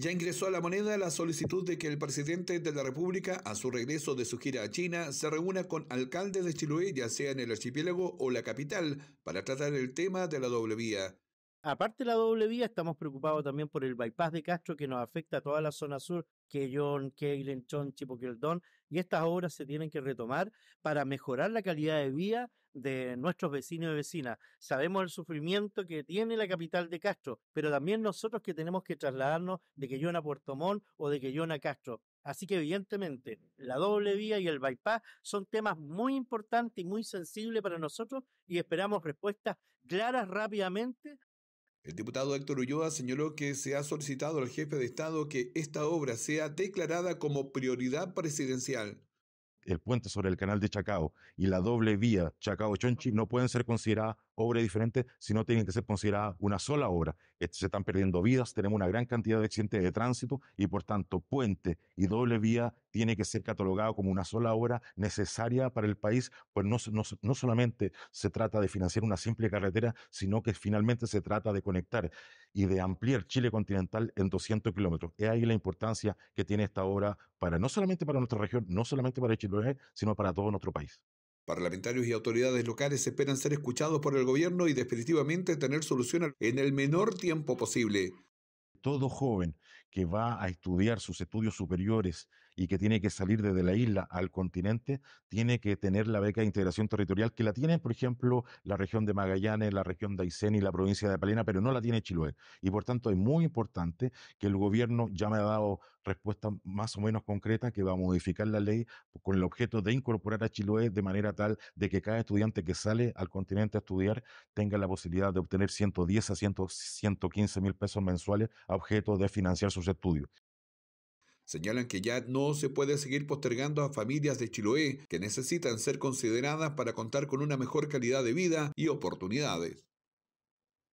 Ya ingresó a la moneda la solicitud de que el presidente de la República, a su regreso de su gira a China, se reúna con alcaldes de Chiloé, ya sea en el archipiélago o la capital, para tratar el tema de la doble vía. Aparte de la doble vía, estamos preocupados también por el bypass de Castro que nos afecta a toda la zona sur, Quellón, Keilen, Chon, Chipoqueldón, y estas obras se tienen que retomar para mejorar la calidad de vida de nuestros vecinos y vecinas. Sabemos el sufrimiento que tiene la capital de Castro, pero también nosotros que tenemos que trasladarnos de Quellón a Puerto Montt o de Quellón a Castro. Así que evidentemente la doble vía y el bypass son temas muy importantes y muy sensibles para nosotros y esperamos respuestas claras rápidamente el diputado Héctor Ulloa señaló que se ha solicitado al jefe de Estado que esta obra sea declarada como prioridad presidencial el puente sobre el canal de Chacao y la doble vía Chacao-Chonchi no pueden ser consideradas obra diferente, no tienen que ser consideradas una sola obra. Se están perdiendo vidas, tenemos una gran cantidad de accidentes de tránsito y por tanto puente y doble vía tiene que ser catalogado como una sola obra necesaria para el país, pues no, no, solamente se trata de financiar una simple carretera, sino que finalmente se trata de conectar y de ampliar Chile continental en 200 kilómetros. Es ahí la importancia que tiene esta obra para no solamente para nuestra región, no solamente para Chile, sino para todo nuestro país. Parlamentarios y autoridades locales esperan ser escuchados por el gobierno y definitivamente tener solución en el menor tiempo posible. Todo joven que va a estudiar sus estudios superiores y que tiene que salir desde la isla al continente, tiene que tener la beca de integración territorial que la tiene, por ejemplo, la región de Magallanes, la región de Aysén y la provincia de Palena, pero no la tiene Chiloé. Y por tanto es muy importante que el gobierno ya me ha dado respuesta más o menos concreta que va a modificar la ley con el objeto de incorporar a Chiloé de manera tal de que cada estudiante que sale al continente a estudiar tenga la posibilidad de obtener 110 a 115 mil pesos mensuales a objeto de financiar su estudios. Señalan que ya no se puede seguir postergando a familias de Chiloé que necesitan ser consideradas para contar con una mejor calidad de vida y oportunidades.